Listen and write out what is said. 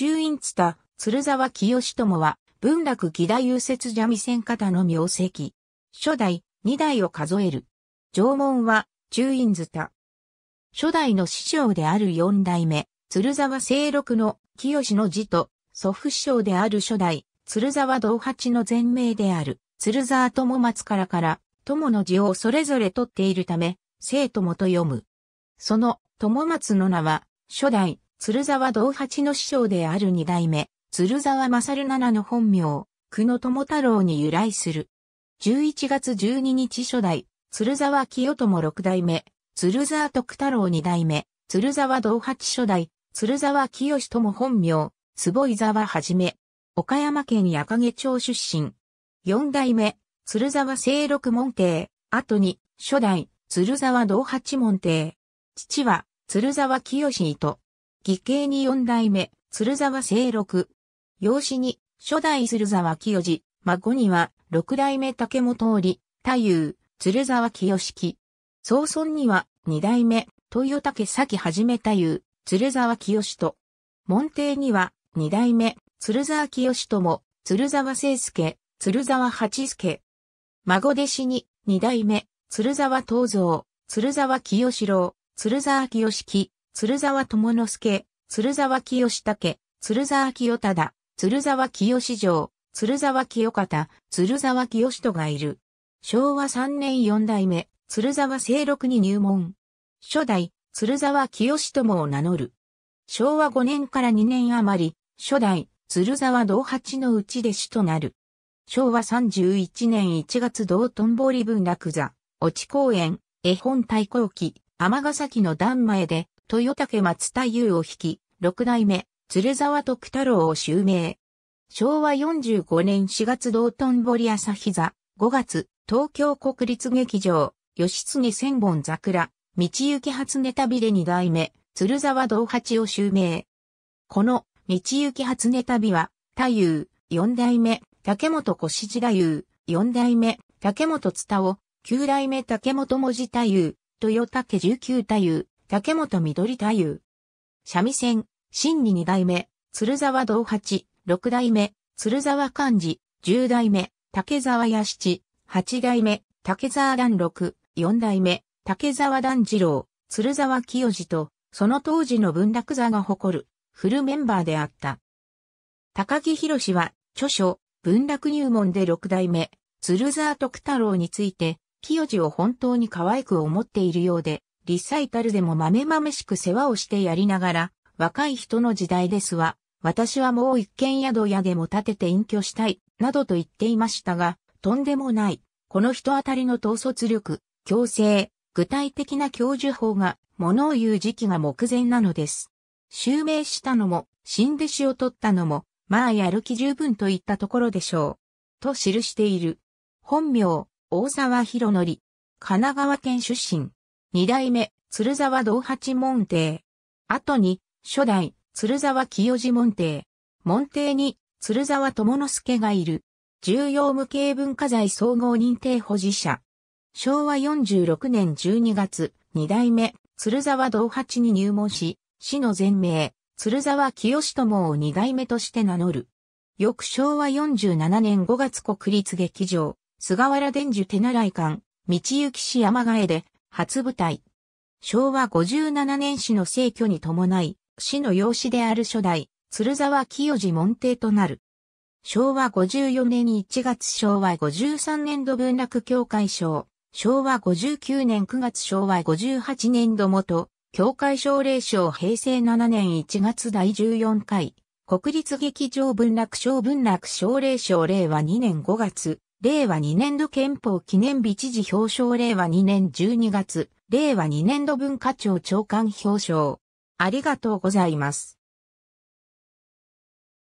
中院津田、鶴沢清友は、文楽義太優説邪味線方の名跡。初代、二代を数える。縄文は、中院津田。初代の師匠である四代目、鶴沢清六の清の字と、祖父師匠である初代、鶴沢道八の前名である、鶴沢友松からから、友の字をそれぞれ取っているため、生友と読む。その、友松の名は、初代、鶴沢道八の師匠である二代目、鶴沢勝七の本名、久野友太郎に由来する。11月12日初代、鶴沢清友六代目、鶴沢徳太郎二代目、鶴沢道八初代、鶴沢清友本名、坪井沢はじめ、岡山県八掛町出身。四代目、鶴沢清六門弟、後に、初代、鶴沢道八門弟。父は、鶴沢清と、義兄に四代目、鶴沢清六。養子に、初代鶴沢清二、孫には、六代目竹本織、太夫、鶴沢清式。曾孫には、二代目、豊竹崎始め太夫、鶴沢清と。門弟には、二代目、鶴沢清とも、鶴沢清介、鶴沢八助。孫弟子に、二代目、鶴沢東蔵、鶴沢清郎、鶴沢清式。鶴沢智之助、鶴沢清武、鶴沢清忠、鶴沢清城、鶴沢清方、鶴沢清人がいる。昭和3年4代目、鶴沢清六に入門。初代、鶴沢清友を名乗る。昭和5年から2年余り、初代、鶴沢道八のうち弟子となる。昭和31年1月道頓堀文楽座、落ち公園、絵本太閤記、尼崎の段前で、豊竹松太夫を引き、六代目、鶴沢徳太郎を襲名。昭和45年4月道頓堀朝日座、5月、東京国立劇場、吉継千本桜、道行初ネタビレ二代目、鶴沢道八を襲名。この、道行初ネタビは、太夫、四代目、竹本小志太夫、四代目、竹本津田を、九代目竹本文字太夫、豊竹十九太夫、竹本緑太夫。三味線、真二、二代目、鶴沢道八、六代目、鶴沢寛治、十代目、竹沢八七、八代目、竹沢段六、四代目、竹沢段次郎、鶴沢清治と、その当時の文楽座が誇る、フルメンバーであった。高木博士は、著書、文楽入門で六代目、鶴沢徳太郎について、清治を本当に可愛く思っているようで、リサイタルでも豆めしく世話をしてやりながら、若い人の時代ですわ、私はもう一軒宿屋でも建てて隠居したい、などと言っていましたが、とんでもない、この人当たりの統率力、強制、具体的な教授法が、物を言う時期が目前なのです。襲名したのも、新弟子を取ったのも、まあやる気十分といったところでしょう。と記している。本名、大沢博則。神奈川県出身。二代目、鶴沢道八門弟。後に、初代、鶴沢清治門弟。門弟に、鶴沢智之助がいる。重要無形文化財総合認定保持者。昭和46年12月、二代目、鶴沢道八に入門し、市の全名、鶴沢清友を二代目として名乗る。翌昭和47年5月国立劇場、菅原伝授手習い館、道行市山替えで、初舞台。昭和57年市の成去に伴い、市の養子である初代、鶴沢清治門弟となる。昭和54年1月昭和53年度文楽協会賞、昭和59年9月昭和58年度元、協会奨励賞平成7年1月第14回、国立劇場文楽賞文楽奨励賞令和2年5月、令和2年度憲法記念日知事表彰令和2年12月、令和2年度文化庁長官表彰。ありがとうございます。